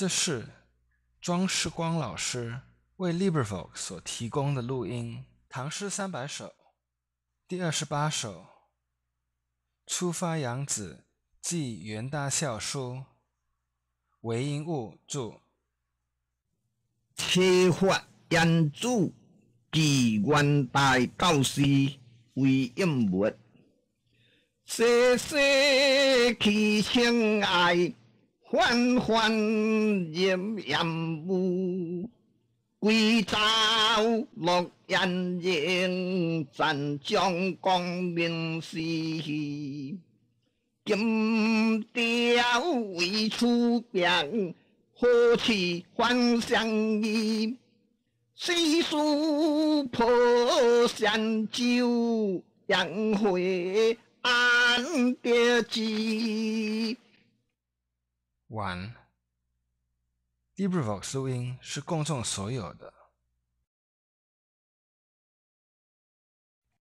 这是庄世光老师为 LibriVox 所提供的录音，《唐诗三百首》第二十八首，《出发扬子寄元大校书》，韦应物著，《出发扬子寄元大校书》，韦应物，谢谢其情爱。欢欢入宴幕，归朝乐宴筵。暂将功名事，金貂为取便。何事欢相忆？世事破相就，杨花安得志。one，librivox，是公众所有的。